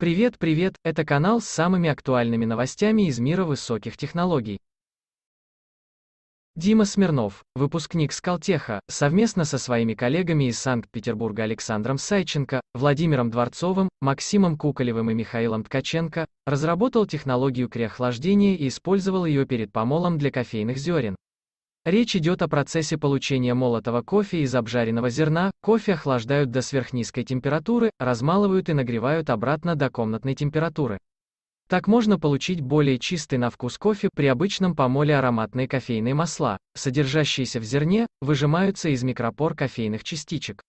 Привет, привет, это канал с самыми актуальными новостями из мира высоких технологий. Дима Смирнов, выпускник Скалтеха, совместно со своими коллегами из Санкт-Петербурга Александром Сайченко, Владимиром Дворцовым, Максимом Куколевым и Михаилом Ткаченко, разработал технологию криохлаждения и использовал ее перед помолом для кофейных зерен. Речь идет о процессе получения молотого кофе из обжаренного зерна, кофе охлаждают до сверхнизкой температуры, размалывают и нагревают обратно до комнатной температуры. Так можно получить более чистый на вкус кофе при обычном помоле ароматные кофейные масла, содержащиеся в зерне, выжимаются из микропор кофейных частичек.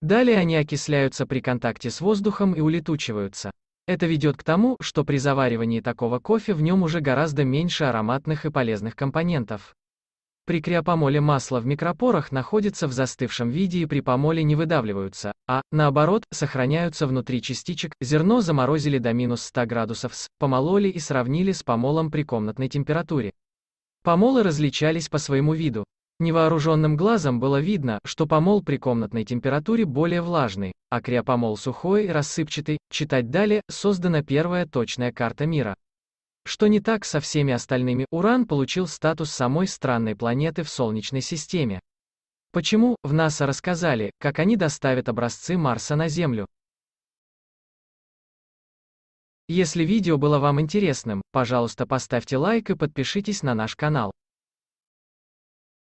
Далее они окисляются при контакте с воздухом и улетучиваются. Это ведет к тому, что при заваривании такого кофе в нем уже гораздо меньше ароматных и полезных компонентов. При криопомоле масло в микропорах находится в застывшем виде и при помоле не выдавливаются, а, наоборот, сохраняются внутри частичек. Зерно заморозили до минус 100 градусов С, помололи и сравнили с помолом при комнатной температуре. Помолы различались по своему виду. Невооруженным глазом было видно, что помол при комнатной температуре более влажный, а криопомол сухой и рассыпчатый. Читать далее, создана первая точная карта мира. Что не так со всеми остальными, Уран получил статус самой странной планеты в Солнечной системе. Почему, в НАСА рассказали, как они доставят образцы Марса на Землю. Если видео было вам интересным, пожалуйста поставьте лайк и подпишитесь на наш канал.